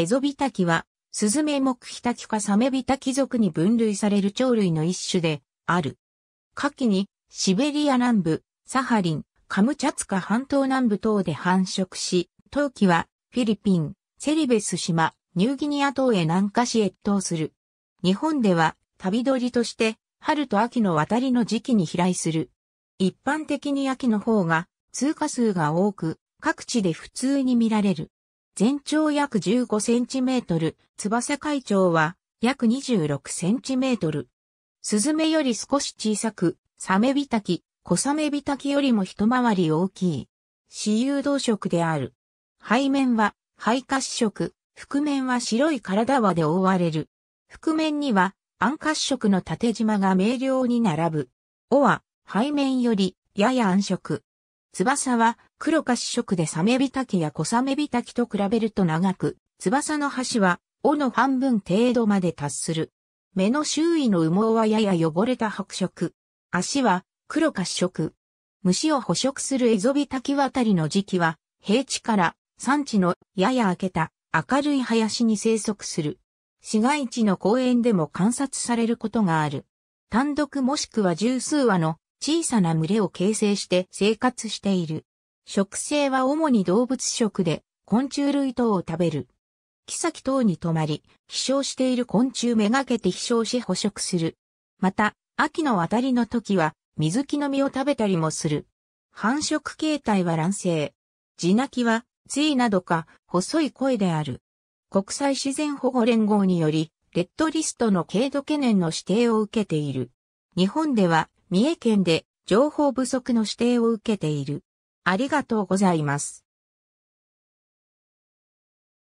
エゾビタキは、スズメ目ヒタキかサメビタキ族に分類される鳥類の一種で、ある。夏季に、シベリア南部、サハリン、カムチャツカ半島南部等で繁殖し、冬季は、フィリピン、セリベス島、ニューギニア島へ南下し越冬する。日本では、旅鳥として、春と秋の渡りの時期に飛来する。一般的に秋の方が、通過数が多く、各地で普通に見られる。全長約15センチメートル、翼海長は約26センチメートル。スズメより少し小さく、サメビタキ、コサメビタキよりも一回り大きい。私有動色である。背面は肺褐色、覆面は白い体輪で覆われる。覆面には暗褐色の縦縞が明瞭に並ぶ。尾は背面よりやや暗色。翼は黒褐色でサメビタキやコサメビタキと比べると長く、翼の端は、尾の半分程度まで達する。目の周囲の羽毛はやや汚れた白色。足は黒褐色。虫を捕食するエゾビタキ渡りの時期は、平地から山地のやや明けた明るい林に生息する。市街地の公園でも観察されることがある。単独もしくは十数羽の小さな群れを形成して生活している。食性は主に動物食で、昆虫類等を食べる。木等に泊まり、飛翔している昆虫めがけて飛翔し捕食する。また、秋の渡りの時は、水木の実を食べたりもする。繁殖形態は卵生。地鳴きは、ついなどか、細い声である。国際自然保護連合により、レッドリストの軽度懸念の指定を受けている。日本では、三重県で、情報不足の指定を受けている。ありがとうございます。